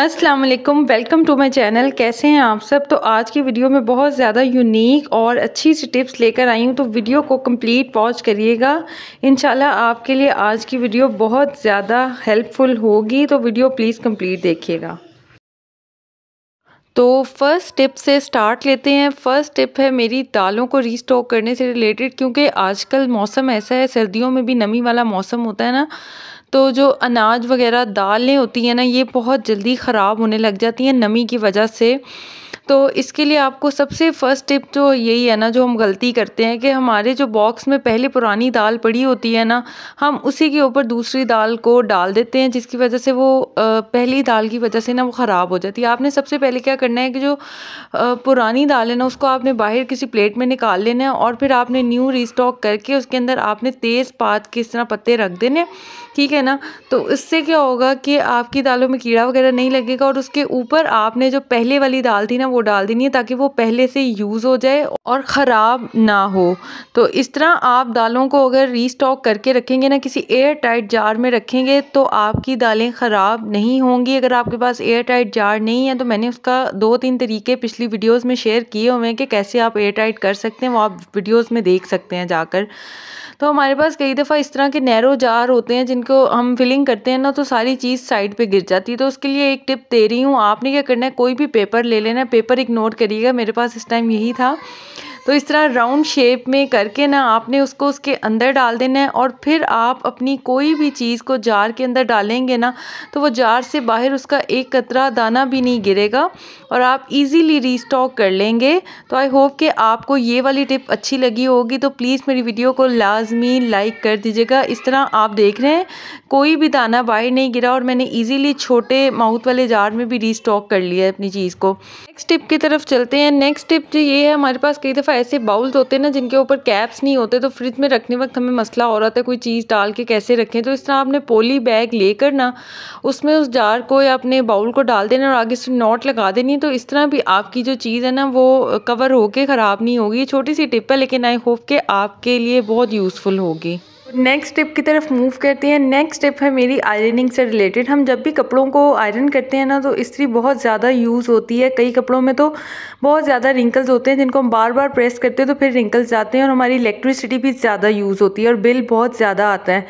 अस्सलाम वालेकुम welcome to my channel कैसे हैं आप सब तो आज की वीडियो में बहुत ज़्यादा यूनिक और अच्छी सी टिप्स लेकर आई हूँ तो वीडियो को कंप्लीट वॉच करिएगा इन आपके लिए आज की वीडियो बहुत ज़्यादा हेल्पफुल होगी तो वीडियो प्लीज़ कंप्लीट देखिएगा तो फर्स्ट टिप से स्टार्ट लेते हैं फर्स्ट टिप है मेरी दालों को रीस्टॉक करने से रिलेटेड क्योंकि आजकल मौसम ऐसा है सर्दियों में भी नमी वाला मौसम होता है ना तो जो अनाज वगैरह दालें होती हैं ना ये बहुत जल्दी ख़राब होने लग जाती हैं नमी की वजह से तो इसके लिए आपको सबसे फ़र्स्ट टिप जो यही है ना जो हम गलती करते हैं कि हमारे जो बॉक्स में पहले पुरानी दाल पड़ी होती है ना हम उसी के ऊपर दूसरी दाल को डाल देते हैं जिसकी वजह से वो पहली दाल की वजह से ना वो ख़राब हो जाती है आपने सबसे पहले क्या करना है कि जो पुरानी दाल है ना उसको आपने बाहर किसी प्लेट में निकाल लेना है और फिर आपने न्यू रिस्टॉक करके उसके अंदर आपने तेज़ पात के इस तरह पत्ते रख देने ठीक है ना तो इससे क्या होगा कि आपकी दालों में कीड़ा वगैरह नहीं लगेगा और उसके ऊपर आपने जो पहले वाली दाल थी ना वो वो डाल देनी है ताकि वो पहले से यूज़ हो जाए और ख़राब ना हो तो इस तरह आप दालों को अगर रीस्टॉक करके रखेंगे ना किसी एयर टाइट जार में रखेंगे तो आपकी दालें ख़राब नहीं होंगी अगर आपके पास एयर टाइट जार नहीं है तो मैंने उसका दो तीन तरीके पिछली वीडियोज़ में शेयर किए हुए हैं कि कैसे आप एयर टाइट कर सकते हैं वो आप वीडियोज़ में देख सकते हैं जाकर तो हमारे पास कई दफ़ा इस तरह के नैरो जार होते हैं जिनको हम फिलिंग करते हैं ना तो सारी चीज़ साइड पे गिर जाती है तो उसके लिए एक टिप दे रही हूँ आपने क्या करना है कोई भी पेपर ले लेना है पेपर इग्नोर करिएगा मेरे पास इस टाइम यही था तो इस तरह राउंड शेप में करके ना आपने उसको उसके अंदर डाल देना है और फिर आप अपनी कोई भी चीज़ को जार के अंदर डालेंगे ना तो वो जार से बाहर उसका एक कतरा दाना भी नहीं गिरेगा और आप इजीली रीस्टॉक कर लेंगे तो आई होप कि आपको ये वाली टिप अच्छी लगी होगी तो प्लीज़ मेरी वीडियो को लाजमी लाइक कर दीजिएगा इस तरह आप देख रहे हैं कोई भी दाना बाहर नहीं गिरा और मैंने ईजिली छोटे माउथ वाले जार में भी री कर लिया है अपनी चीज़ को नेक्स्ट टिप की तरफ चलते हैं नेक्स्ट टिप जो ये है हमारे पास कई दफ़ा ऐसे बाउल्स होते हैं ना जिनके ऊपर कैप्स नहीं होते तो फ्रिज में रखने वक्त हमें मसला हो रहा था कोई चीज़ डाल के कैसे रखें तो इस तरह आपने पोली बैग लेकर ना उसमें उस जार को या अपने बाउल को डाल देना और आगे से नॉट लगा देनी है तो इस तरह भी आपकी जो चीज़ है ना वो कवर होके ख़राब नहीं होगी छोटी सी टिप है लेकिन आई होप के आपके लिए बहुत यूज़फुल होगी नेक्स्ट स्टेप की तरफ मूव करते हैं नेक्स्ट स्टेप है मेरी आयरनिंग से रिलेटेड हम जब भी कपड़ों को आयरन करते हैं ना तो इस्त्री बहुत ज़्यादा यूज़ होती है कई कपड़ों में तो बहुत ज़्यादा रिंकल्स होते हैं जिनको हम बार बार प्रेस करते हैं तो फिर रिंकल्स जाते हैं और हमारी इलेक्ट्रिसिटी भी ज़्यादा यूज़ होती है और बिल बहुत ज़्यादा आता है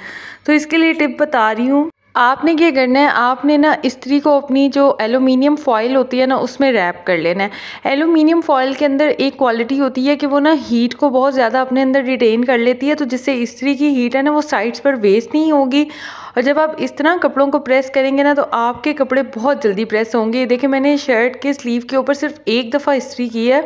तो इसके लिए टिप बता रही हूँ आपने क्या करना है आपने ना इस्त्री को अपनी जो एलुमिनियम फॉयल होती है ना उसमें रैप कर लेना है एलुमिनियम फॉयल के अंदर एक क्वालिटी होती है कि वो ना हीट को बहुत ज़्यादा अपने अंदर रिटेन कर लेती है तो जिससे इस्त्री की हीट है ना वो साइड्स पर वेस्ट नहीं होगी और जब आप इस तरह कपड़ों को प्रेस करेंगे ना तो आपके कपड़े बहुत जल्दी प्रेस होंगे देखिए मैंने शर्ट के स्लीव के ऊपर सिर्फ एक दफ़ा इस्त्री की है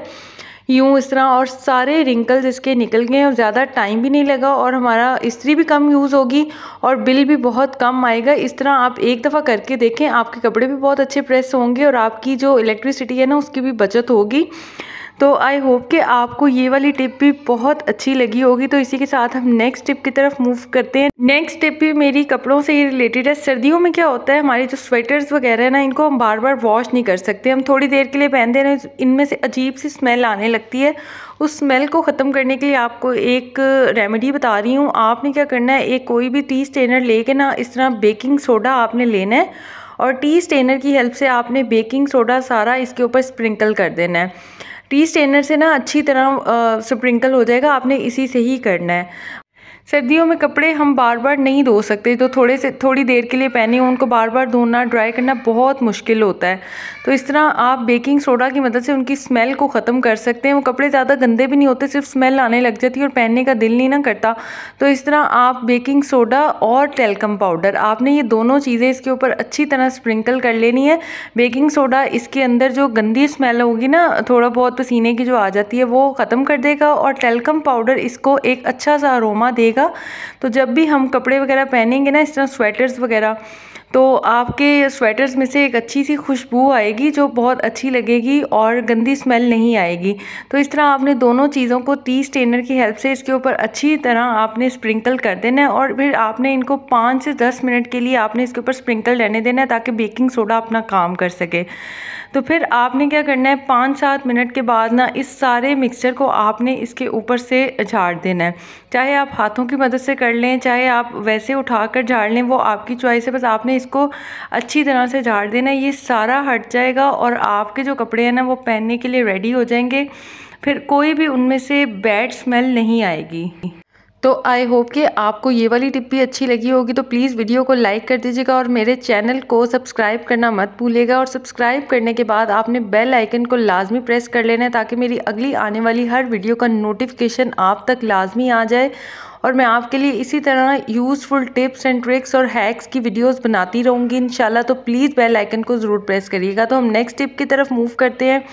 यूँ इस तरह और सारे रिंकल्स इसके निकल गए और ज़्यादा टाइम भी नहीं लगा और हमारा इस्त्री भी कम यूज़ होगी और बिल भी बहुत कम आएगा इस तरह आप एक दफ़ा करके देखें आपके कपड़े भी बहुत अच्छे प्रेस होंगे और आपकी जो इलेक्ट्रिसिटी है ना उसकी भी बचत होगी तो आई होप कि आपको ये वाली टिप भी बहुत अच्छी लगी होगी तो इसी के साथ हम नेक्स्ट टिप की तरफ मूव करते हैं नेक्स्ट टिप भी मेरी कपड़ों से ही रिलेटेड है सर्दियों में क्या होता है हमारे जो स्वेटर्स वगैरह है ना इनको हम बार बार वॉश नहीं कर सकते हम थोड़ी देर के लिए पहनते हैं इनमें से अजीब सी स्मेल आने लगती है उस स्मेल को ख़त्म करने के लिए आपको एक रेमेडी बता रही हूँ आपने क्या करना है एक कोई भी टी स्टेनर कर ना इस तरह बेकिंग सोडा आपने लेना है और टी स्टेनर की हेल्प से आपने बेकिंग सोडा सारा इसके ऊपर स्प्रिंकल कर देना है टी स्टेनर से ना अच्छी तरह स्प्रिंकल हो जाएगा आपने इसी से ही करना है सर्दियों में कपड़े हम बार बार नहीं धो सकते तो थोड़े से थोड़ी देर के लिए पहने उनको बार बार धोना ड्राई करना बहुत मुश्किल होता है तो इस तरह आप बेकिंग सोडा की मदद से उनकी स्मेल को ख़त्म कर सकते हैं वो कपड़े ज़्यादा गंदे भी नहीं होते सिर्फ स्मेल आने लग जाती है और पहनने का दिल नहीं ना करता तो इस तरह आप बेकिंग सोडा और टेलकम पाउडर आपने ये दोनों चीज़ें इसके ऊपर अच्छी तरह स्प्रिंकल कर लेनी है बेकिंग सोडा इसके अंदर जो गंदी स्मेल होगी ना थोड़ा बहुत पसीने की जो आ जाती है वो ख़त्म कर देगा और टेलकम पाउडर इसको एक अच्छा सा अरोमा देगा रहेगा तो जब भी हम कपड़े वगैरह पहनेंगे ना इस तरह स्वेटर्स वगैरह तो आपके स्वेटर्स में से एक अच्छी सी खुशबू आएगी जो बहुत अच्छी लगेगी और गंदी स्मेल नहीं आएगी तो इस तरह आपने दोनों चीज़ों को टी स्टेनर की हेल्प से इसके ऊपर अच्छी तरह आपने स्प्रिंकल कर देना है और फिर आपने इनको पाँच से दस मिनट के लिए आपने इसके ऊपर स्प्रिंकल रहने देना है ताकि बेकिंग सोडा अपना काम कर सके तो फिर आपने क्या करना है पाँच सात मिनट के बाद ना इस सारे मिक्सचर को आपने इसके ऊपर से झाड़ देना है चाहे आप हाथों की मदद से कर लें चाहे आप वैसे उठा कर झाड़ लें वो आपकी चॉइस है बस आपने इसको अच्छी तरह से झाड़ देना ये सारा हट जाएगा और आपके जो कपड़े हैं ना वो पहनने के लिए रेडी हो जाएंगे फिर कोई भी उनमें से बैड स्मेल नहीं आएगी तो आई होप कि आपको ये वाली टिप भी अच्छी लगी होगी तो प्लीज़ वीडियो को लाइक कर दीजिएगा और मेरे चैनल को सब्सक्राइब करना मत भूलिएगा और सब्सक्राइब करने के बाद आपने बेल आइकन को लाजमी प्रेस कर लेना है ताकि मेरी अगली आने वाली हर वीडियो का नोटिफिकेशन आप तक लाजमी आ जाए और मैं आपके लिए इसी तरह यूज़फुल टिप्स एंड ट्रिक्स और हैक्स की वीडियोज़ बनाती रहूँगी इन तो प्लीज़ बेल आइकन को ज़रूर प्रेस करिएगा तो हम नेक्स्ट टिप की तरफ मूव करते हैं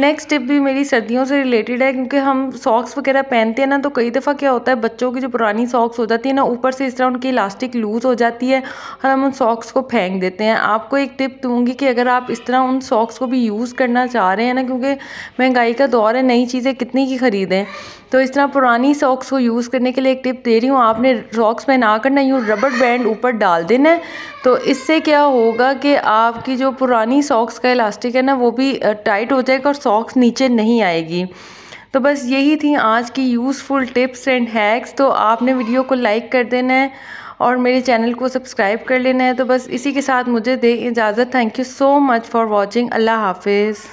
नेक्स्ट टिप भी मेरी सर्दियों से रिलेटेड है क्योंकि हम सॉक्स वगैरह पहनते हैं ना तो कई दफ़ा क्या होता है बच्चों की जो पुरानी सॉक्स हो जाती है ना ऊपर से इस तरह उनकी इलास्टिक लूज़ हो जाती है और हम उन सॉक्स को फेंक देते हैं आपको एक टिप दूंगी कि अगर आप इस तरह उन सॉक्स को भी यूज़ करना चाह रहे हैं ना क्योंकि महंगाई का दौर है नई चीज़ें कितनी की ख़रीदें तो इस तरह पुरानी सॉक्स को यूज़ करने के लिए एक टिप दे रही हूँ आपने सॉक्स में ना करना यूँ रबड़ बैंड ऊपर डाल देना है तो इससे क्या होगा कि आपकी जो पुरानी सॉक्स का इलास्टिक है ना वो भी टाइट हो जाएगा और सॉक्स नीचे नहीं आएगी तो बस यही थी आज की यूज़फुल टिप्स एंड हैक्स तो आपने वीडियो को लाइक कर देना है और मेरे चैनल को सब्सक्राइब कर लेना है तो बस इसी के साथ मुझे दे इजाज़त thank you so much for watching अल्लाह हाफिज़